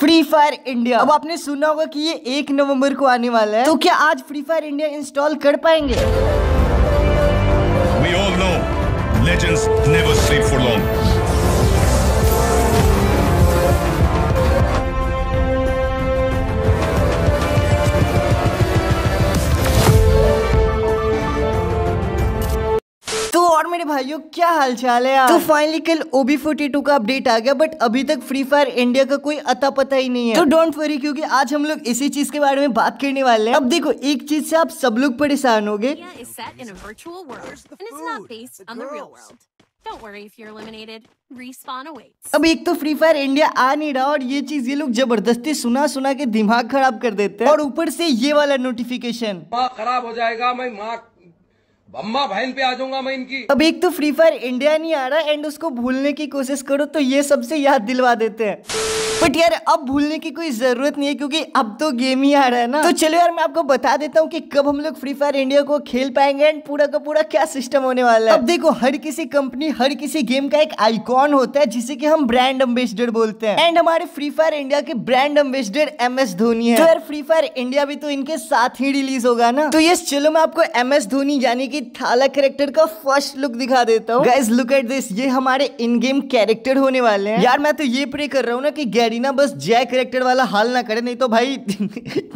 Free Fire India अब आपने सुना होगा कि ये एक नवंबर को आने वाला है तो क्या आज फ्री फायर इंडिया इंस्टॉल कर पाएंगे We all know, legends never sleep for long. भाइयों क्या हाल चाल है यार तो फाइनली कल ओबी फोर्टी टू का अपडेट आ गया बट अभी तक फ्री फायर इंडिया का कोई अता पता ही नहीं है तो डोंट वरी क्योंकि आज हम लोग इसी चीज के बारे में बात करने वाले हैं अब देखो एक चीज से आप सब लोग परेशान हो गए अब एक तो फ्री फायर इंडिया आ नहीं रहा और ये चीज ये लोग जबरदस्ती सुना सुना के दिमाग खराब कर देते हैं और ऊपर से ये वाला नोटिफिकेशन खराब हो जाएगा मैं बम्मा बहन पे आ जाऊंगा मैं इनकी अब एक तो फ्री फायर इंडिया नहीं आ रहा एंड उसको भूलने की कोशिश करो तो ये सबसे याद दिलवा देते हैं बट यार अब भूलने की कोई जरूरत नहीं है क्योंकि अब तो गेम ही आ रहा है ना तो चलो यार मैं आपको बता देता हूँ कि कब हम लोग फ्री फायर इंडिया को खेल पाएंगे एंड पूरा का पूरा क्या सिस्टम होने वाला है अब देखो हर किसी कंपनी हर किसी गेम का एक आइकॉन होता है जिसे की हम ब्रांड एम्बेसडर बोलते हैं एंड हमारे फ्री फायर इंडिया के brand ambassador M S Dhoni है तो यार फ्री फायर इंडिया भी तो इनके साथ ही रिलीज होगा ना तो ये चलो मैं आपको एम एस धोनी यानी कि थाला कैरेक्टर का फर्स्ट लुक दिखा देता हूँ गाइज लुक एट दिस ये हमारे इन गेम कैरेक्टर होने वाले हैं यार मैं तो ये प्रे कर रहा हूँ ना कि गैरीना बस जय करेक्टर वाला हाल ना करे नहीं तो भाई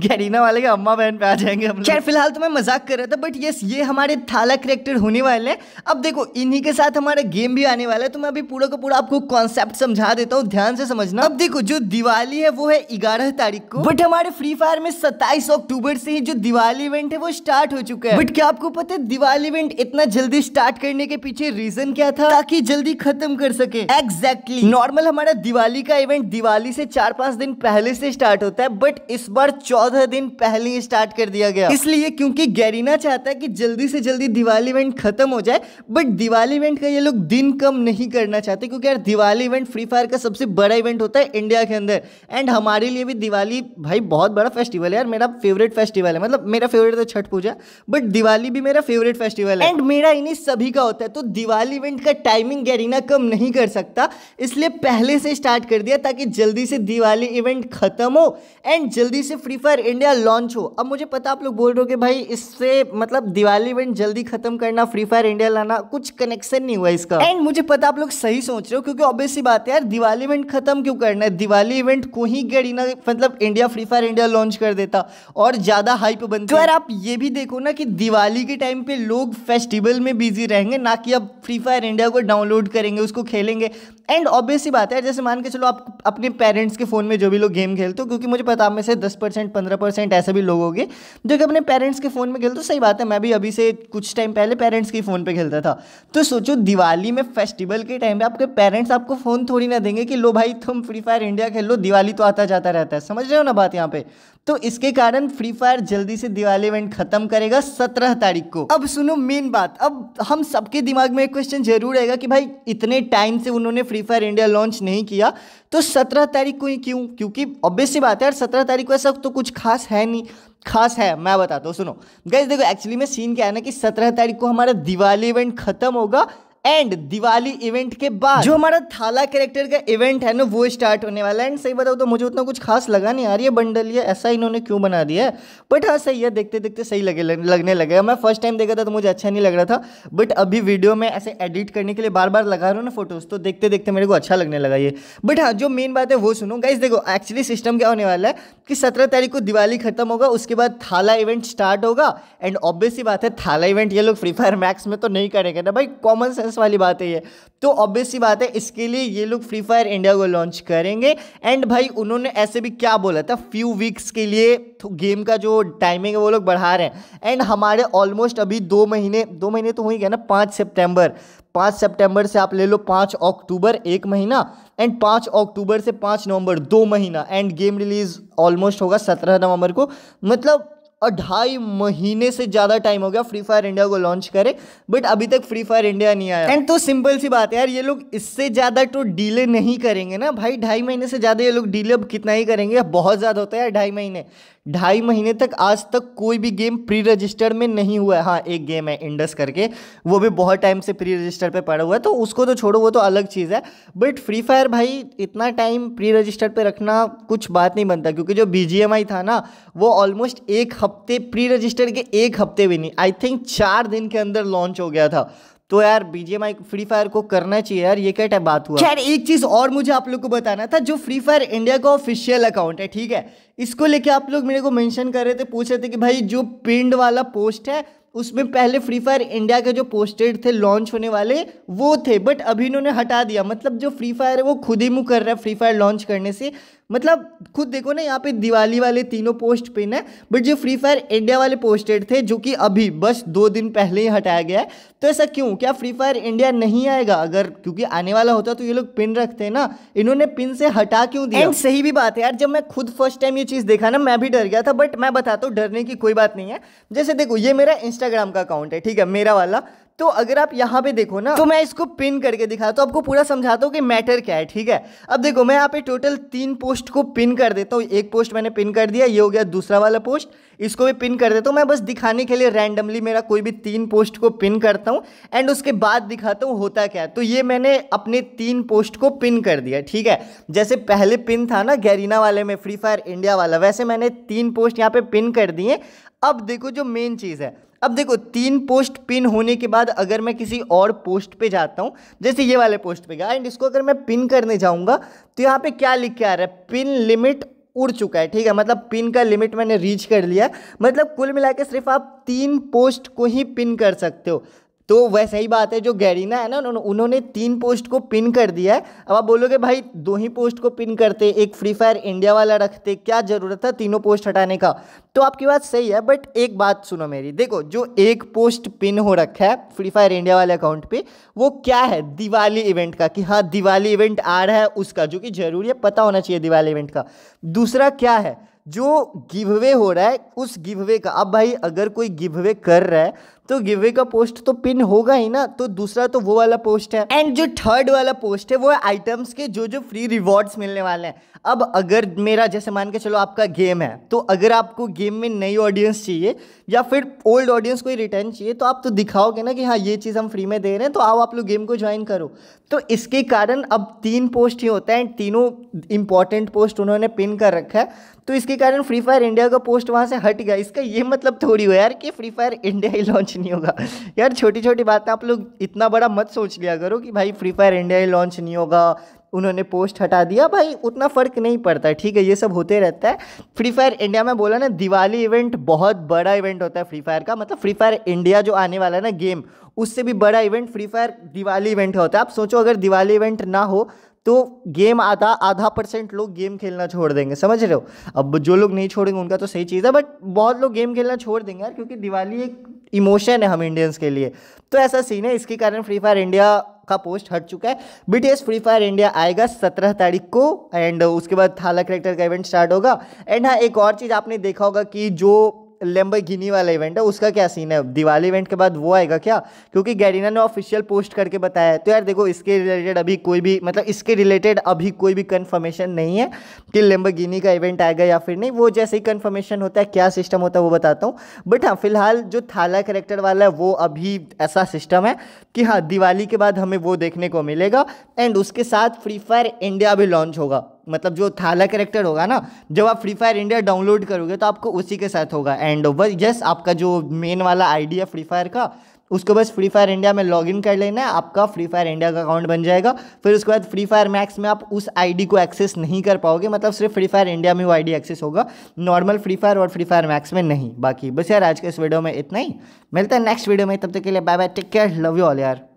गैरीना वाले के अम्मा बहन पे आ जाएंगे हम खैर फिलहाल तो मैं मजाक कर रहा था बट यस ये हमारे थाला करेक्टर होने वाले हैं अब देखो इन्हीं के साथ हमारा गेम भी आने वाला है तो मैं अभी पूरा का पूरा आपको कॉन्सेप्ट समझा देता हूँ ध्यान से समझना अब देखो जो दिवाली है वो है ग्यारह तारीख को बट हमारे फ्री फायर में सत्ताईस अक्टूबर से ही जो दिवाली इवेंट है वो स्टार्ट हो चुका है बट क्या आपको पता है दिवाली इवेंट इतना जल्दी स्टार्ट करने के पीछे रीजन क्या था ताकि जल्दी खत्म कर सके एग्जैक्टली exactly. नॉर्मल हमारा दिवाली का इवेंट दिवाली दिवाली से चार पांच दिन पहले से स्टार्ट होता है बट इस बार चौदह दिन पहले ही स्टार्ट कर दिया गया इसलिए क्योंकि गैरीना चाहता है कि जल्दी से जल्दी दिवाली इवेंट खत्म हो जाए बट दिवाली इवेंट का ये लोग दिन कम नहीं करना चाहते क्योंकि यार दिवाली इवेंट फ्री फायर का सबसे बड़ा इवेंट होता है इंडिया के अंदर एंड हमारे लिए भी दिवाली भाई बहुत बड़ा फेस्टिवल है यार मेरा फेवरेट फेस्टिवल है मतलब मेरा फेवरेट है तो छठ पूजा बट दिवाली भी मेरा फेवरेट फेस्टिवल है एंड मेरा इन्हीं सभी का होता है तो दिवाली इवेंट का टाइमिंग गैरीना कम नहीं कर सकता इसलिए पहले से स्टार्ट कर दिया ताकि जल्दी जल्दी से दिवाली इवेंट खत्म हो एंड जल्दी से फ्री फायर इंडिया लॉन्च हो अब मुझे पता आप लोग बोल रहे हो कि भाई इससे मतलब दिवाली इवेंट जल्दी खत्म करना फ्री फायर इंडिया लाना कुछ कनेक्शन नहीं हुआ इसका एंड मुझे पता आप लोग सही सोच रहे हो क्योंकि ऑब्वियस बात है यार दिवाली इवेंट खत्म क्यों करना है दिवाली इवेंट को ही गरीना मतलब India Free Fire India launch कर देता और ज्यादा हाइप बनता तो यार आप ये भी देखो ना कि दिवाली के टाइम पे लोग फेस्टिवल में बिजी रहेंगे ना कि अब फ्री फायर इंडिया को डाउनलोड करेंगे उसको खेलेंगे एंड ऑब्वियस बात है जैसे मान के चलो आप अपने पेरेंट्स के फ़ोन में जो भी लोग गेम खेलते हो क्योंकि मुझे पता में से दस परसेंट पंद्रह परसेंट ऐसे भी लोग होंगे जो कि अपने पेरेंट्स के फ़ोन में खेलते हो सही बात है मैं भी अभी से कुछ टाइम पहले पेरेंट्स के फ़ोन पर खेलता था तो सोचो दिवाली में फेस्टिवल के टाइम पर आपके पेरेंट्स आपको फ़ोन थोड़ी ना देंगे कि लो भाई तुम फ्री फायर इंडिया खेल लो दिवाली तो आता जाता रहता है समझ रहे हो ना बात यहाँ पर तो इसके कारण फ्री फायर जल्दी से दिवाली इवेंट खत्म करेगा सत्रह तारीख को अब सुनो मेन बात अब हम सबके दिमाग में एक क्वेश्चन जरूर आएगा कि भाई इतने टाइम से उन्होंने फ्री फायर इंडिया लॉन्च नहीं किया तो सत्रह तारीख को ही क्यों क्योंकि ऑब्वियसली बात है यार सत्रह तारीख को ऐसा तो कुछ खास है नहीं खास है मैं बताता हूँ सुनो गैस देखो एक्चुअली में सीन क्या है ना कि सत्रह तारीख को हमारा दिवाली इवेंट खत्म होगा एंड दिवाली इवेंट के बाद जो हमारा थाला कैरेक्टर का इवेंट है ना वो स्टार्ट होने वाला है एंड सही बताओ तो मुझे उतना कुछ खास लगा नहीं यार ये बंडल ये ऐसा इन्होंने क्यों बना दिया है बट हाँ सही है देखते देखते सही लगे लगने लगे मैं फर्स्ट टाइम देखा था तो मुझे अच्छा नहीं लग रहा था बट अभी वीडियो में ऐसे एडिट करने के लिए बार बार लगा रहा हूँ ना फोटोज तो देखते देखते मेरे को अच्छा लगने लगा ये बट हाँ जो मेन बात है वो सुनो गाइज देखो एक्चुअली सिस्टम क्या होने वाला है कि सत्रह तारीख को दिवाली खत्म होगा उसके बाद थाला इवेंट स्टार्ट होगा एंड ऑब्वियसली बात है थाला इवेंट ये लोग फ्री फायर मैक्स में तो नहीं करेंगे ना भाई कॉमन सेंस वाली बात है ये तो ऑब्वियसली बात है इसके लिए ये लोग फ्री फायर इंडिया को लॉन्च करेंगे एंड भाई उन्होंने ऐसे भी क्या बोला था फ्यू वीक्स के लिए गेम तो का जो टाइमिंग है वो लोग बढ़ा रहे हैं एंड हमारे ऑलमोस्ट अभी दो महीने दो महीने तो हो ही गया ना पाँच सेप्टेम्बर पाँच सितंबर से आप ले लो पाँच अक्टूबर एक महीना एंड पाँच अक्टूबर से पाँच नवंबर दो महीना एंड गेम रिलीज ऑलमोस्ट होगा सत्रह नवंबर को मतलब ढाई महीने से ज़्यादा टाइम हो गया फ्री फायर इंडिया को लॉन्च करे बट अभी तक फ्री फायर इंडिया नहीं आया एंड तो सिंपल सी बात है यार ये लोग इससे ज़्यादा तो डीले नहीं करेंगे ना भाई ढाई महीने से ज़्यादा ये लोग डीले अब कितना ही करेंगे बहुत ज़्यादा होता है यार ढाई महीने ढाई महीने तक आज तक कोई भी गेम प्री रजिस्टर्ड में नहीं हुआ है हाँ एक गेम है इंडस करके वो भी बहुत टाइम से प्री रजिस्टर पे पड़ा हुआ है तो उसको तो छोड़ो वो तो अलग चीज़ है बट फ्री फायर भाई इतना टाइम प्री रजिस्टर पे रखना कुछ बात नहीं बनता क्योंकि जो बी था ना वो ऑलमोस्ट एक हफ्ते हफ्ते प्री रजिस्टर के एक हफ्ते भी नहीं आई थिंक चार दिन के अंदर लॉन्च हो गया था तो यार माइक फ्री फायर को करना चाहिए यार ये क्या टाइप बात हुआ यार एक चीज और मुझे आप लोग को बताना था जो फ्री फायर इंडिया का ऑफिशियल अकाउंट है ठीक है इसको लेके आप लोग मेरे को मेंशन कर रहे थे पूछ रहे थे कि भाई जो पिंड वाला पोस्ट है उसमें पहले फ्री फायर इंडिया के जो पोस्टेड थे लॉन्च होने वाले वो थे बट अभी इन्होंने हटा दिया मतलब जो फ्री फायर है वो खुद ही मुँह कर रहा है फ्री फायर लॉन्च करने से मतलब खुद देखो ना यहाँ पे दिवाली वाले तीनों पोस्ट पिन है बट जो फ्री फायर इंडिया वाले पोस्टेड थे जो कि अभी बस दो दिन पहले ही हटाया गया है तो ऐसा क्यों क्या फ्री फायर इंडिया नहीं आएगा अगर क्योंकि आने वाला होता तो ये लोग पिन रखते हैं ना इन्होंने पिन से हटा क्यों दिया एंड सही भी बात है यार जब मैं खुद फर्स्ट टाइम ये चीज़ देखा ना मैं भी डर गया था बट मैं बताता हूँ डरने की कोई बात नहीं है जैसे देखो ये मेरा इंस्टा इंस्टाग्राम का अकाउंट है ठीक है मेरा वाला तो अगर आप यहाँ पे देखो ना तो मैं इसको पिन करके दिखाता तो हूँ आपको पूरा समझाता हूँ कि मैटर क्या है ठीक है अब देखो मैं यहाँ पे टोटल तीन पोस्ट को पिन कर देता हूँ एक पोस्ट मैंने पिन कर दिया ये हो गया दूसरा वाला पोस्ट इसको भी पिन कर देता हूँ मैं बस दिखाने के लिए रैंडमली मेरा कोई भी तीन पोस्ट को पिन करता हूँ एंड उसके बाद दिखाता हूँ होता क्या तो ये मैंने अपने तीन पोस्ट को पिन कर दिया ठीक है जैसे पहले पिन था ना गैरीना वाले में फ्री फायर इंडिया वाला वैसे मैंने तीन पोस्ट यहाँ पर पिन कर दिए अब देखो जो मेन चीज़ है अब देखो तीन पोस्ट पिन होने के बाद अगर मैं किसी और पोस्ट पे जाता हूँ जैसे ये वाले पोस्ट पे गया एंड इसको अगर मैं पिन करने जाऊँगा तो यहाँ पे क्या लिख के आ रहा है पिन लिमिट उड़ चुका है ठीक है मतलब पिन का लिमिट मैंने रीच कर लिया मतलब कुल मिला के सिर्फ आप तीन पोस्ट को ही पिन कर सकते हो तो वह सही बात है जो गैरीना है ना उन्होंने तीन पोस्ट को पिन कर दिया है अब आप बोलोगे भाई दो ही पोस्ट को पिन करते एक फ्री फायर इंडिया वाला रखते क्या ज़रूरत है तीनों पोस्ट हटाने का तो आपकी बात सही है बट एक बात सुनो मेरी देखो जो एक पोस्ट पिन हो रखा है फ्री फायर इंडिया वाले अकाउंट पे वो क्या है दिवाली इवेंट का कि हाँ दिवाली इवेंट आ रहा है उसका जो कि जरूरी है पता होना चाहिए दिवाली इवेंट का दूसरा क्या है जो गिवे हो रहा है उस गिववे का अब भाई अगर कोई गिववे कर रहा है तो गिवे का पोस्ट तो पिन होगा ही ना तो दूसरा तो वो वाला पोस्ट है एंड जो थर्ड वाला पोस्ट है वो आइटम्स के जो जो फ्री रिवॉर्ड्स मिलने वाले हैं अब अगर मेरा जैसे मान के चलो आपका गेम है तो अगर आपको गेम में नई ऑडियंस चाहिए या फिर ओल्ड ऑडियंस को रिटर्न चाहिए तो आप तो दिखाओगे ना कि हाँ ये चीज़ हम फ्री में दे रहे हैं तो आओ आप लोग गेम को ज्वाइन करो तो इसके कारण अब तीन पोस्ट ही होता है एंड तीनों इंपॉर्टेंट पोस्ट उन्होंने पिन कर रखा है तो इसके कारण फ्री फायर इंडिया का पोस्ट वहाँ से हट गया इसका ये मतलब थोड़ी हो यार कि फ्री फायर इंडिया ही लॉन्च नहीं होगा यार छोटी छोटी बातें आप लोग इतना बड़ा मत सोच लिया करो कि भाई फ्री फायर इंडिया ही लॉन्च नहीं होगा उन्होंने पोस्ट हटा दिया भाई उतना फ़र्क नहीं पड़ता ठीक है ये सब होते रहता है फ्री फायर इंडिया में बोला ना दिवाली इवेंट बहुत बड़ा इवेंट होता है फ्री फायर का मतलब फ्री फायर इंडिया जो आने वाला है ना गेम उससे भी बड़ा event Free Fire Diwali event होता है आप सोचो अगर दिवाली इवेंट ना हो तो गेम आधा आधा परसेंट लोग गेम खेलना छोड़ देंगे समझ रहे हो अब जो लोग नहीं छोड़ेंगे उनका तो सही चीज़ है बट बहुत लोग गेम खेलना छोड़ देंगे यार क्योंकि दिवाली एक इमोशन है हम इंडियंस के लिए तो ऐसा सीन है इसके कारण फ्री फायर इंडिया का पोस्ट हट चुका है बीटीएस फ्री फायर इंडिया आएगा सत्रह तारीख को एंड उसके बाद थाला करेक्टर का इवेंट स्टार्ट होगा एंड हाँ एक और चीज़ आपने देखा होगा कि जो लेम्बरगिनी वाला इवेंट है उसका क्या सीन है दिवाली इवेंट के बाद वो आएगा क्या क्योंकि गैरिना ने ऑफिशियल पोस्ट करके बताया तो यार देखो इसके रिलेटेड अभी कोई भी मतलब इसके रिलेटेड अभी कोई भी कन्फर्मेशन नहीं है कि लेम्बरगिनी का इवेंट आएगा या फिर नहीं वो जैसे ही कन्फर्मेशन होता है क्या सिस्टम होता है वो बताता हूँ बट हाँ फिलहाल जो थाला करेक्टर वाला है वो अभी ऐसा सिस्टम है कि हाँ दिवाली के बाद हमें वो देखने को मिलेगा एंड उसके साथ फ्री फायर इंडिया भी लॉन्च होगा मतलब जो थाला करेक्टर होगा ना जब आप फ्री फायर इंडिया डाउनलोड करोगे तो आपको उसी के साथ होगा एंड ओवर यस आपका जो मेन वाला आईडी है फ्री फायर का उसको बस फ्री फायर इंडिया में लॉगिन कर लेना है आपका फ्री फायर इंडिया का अकाउंट बन जाएगा फिर उसके बाद फ्री फायर मैक्स में आप उस आईडी को एक्सेस नहीं कर पाओगे मतलब सिर्फ फ्री फायर इंडिया में वो आईडी एक्सेस होगा नॉर्मल फ्री फायर और फ्री फायर मैक्स में नहीं बाकी बस यार आज के इस वीडियो में इतना ही मिलता है नेक्स्ट वीडियो में तब तक के लिए bye bye take care love you all यार